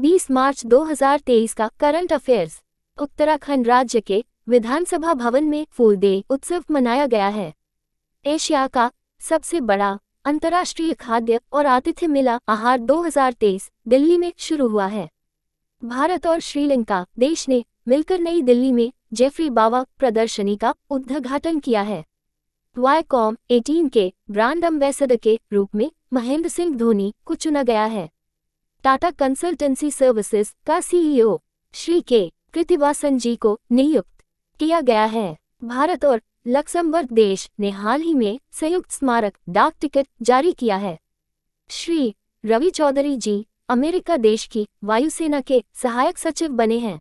20 मार्च 2023 का current affairs Uttarakhand राज्य के विधानसभा भवन में फूल दे उत्सव मनाया गया है एशिया का सबसे बड़ा अंतर्राष्ट्रीय खाद्य और आतिथ्य मेला आहार 2023 दिल्ली में शुरू हुआ है भारत और श्रीलंका देश ने मिलकर नई दिल्ली में जेफरी बावा प्रदर्शनी का उद्घाटन किया है वाईकॉम 18 के ब्रांड एम्बेसडर के रूप में महेंद्र सिंह धोनी को चुना गया है टाटा कंसल्टेंसी सर्विसेज का सीईओ श्री के कृतिवासन जी को नियुक्त किया गया है भारत और लक्समबर्ग देश ने हाल ही में संयुक्त स्मारक डाक टिकट जारी किया है श्री रवि चौधरी जी अमेरिका देश की वायुसेना के सहायक सचिव बने हैं